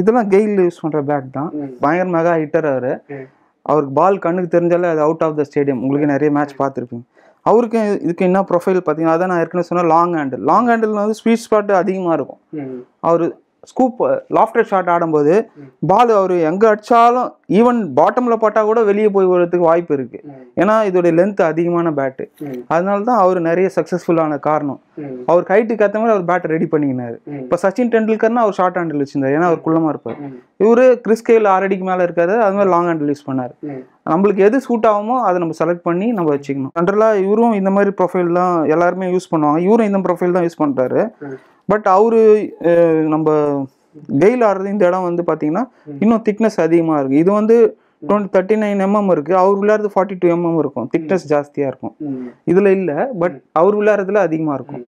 இதெல்லாம் கெயில் யூஸ் பண்ணுற பேட் தான் பயங்கரமாக ஹிட்டர் அவர் அவருக்கு பால் கண்ணுக்கு தெரிஞ்சாலே அது அவுட் ஆஃப் த ஸ்டேடியம் உங்களுக்கு நிறைய மேட்ச் பார்த்துருப்பீங்க அவருக்கு இதுக்கு என்ன ப்ரொஃபைல் பார்த்தீங்கன்னா அதான் நான் ஏற்கனவே சொன்னேன் லாங் ஹேண்டில் லாங் ஹேண்டில் வந்து ஸ்வீட் ஸ்பாட் அதிகமாக இருக்கும் அவர் ஸ்கூப் லாஃப்டர் ஷாட் ஆடும்போது பால் அவர் எங்கே அடித்தாலும் ஈவன் பாட்டமில் போட்டால் கூட வெளியே போய் வர்றதுக்கு வாய்ப்பு இருக்குது ஏன்னா இதோடைய லென்த் அதிகமான பேட்டு அதனால தான் அவர் நிறைய சக்ஸஸ்ஃபுல்லான காரணம் அவர் ஹைட்டுக்கு ஏற்ற மாதிரி அவர் பேட்டை ரெடி பண்ணிக்கினார் இப்போ சச்சின் டெண்டுல்கர்னா அவர் ஷார்ட் ஹேண்டில் வச்சிருந்தார் ஏன்னா அவர் குள்ளமாக இருப்பார் இவர் கிறிஸ்கேல் ஆரடிக்கு மேலே இருக்காது அது மாதிரி லாங் ஹேண்டில் யூஸ் பண்ணார் நம்மளுக்கு எது சூட் ஆகுமோ அதை நம்ம செலக்ட் பண்ணி நம்ம வச்சுக்கணும் ஜென்ரலாக இவரும் இந்த மாதிரி ப்ரொஃபைல் தான் எல்லாருமே யூஸ் பண்ணுவாங்க இவரும் இந்த ப்ரொஃபைல் தான் யூஸ் பண்ணுறாரு பட் அவரு நம்ம கெயில் ஆடுறது இந்த இடம் வந்து பார்த்தீங்கன்னா இன்னும் திக்னஸ் அதிகமாக இருக்குது இது வந்து டுவெண்ட்டி தேர்ட்டி நைன் எம்எம் இருக்குது அவர் விளையாடுறது ஃபார்ட்டி டூ எம்எம் இருக்கும் திக்னஸ் ஜாஸ்தியாக இருக்கும் இதில் இல்லை பட் அவர் விளையாடுறதுல அதிகமாக இருக்கும்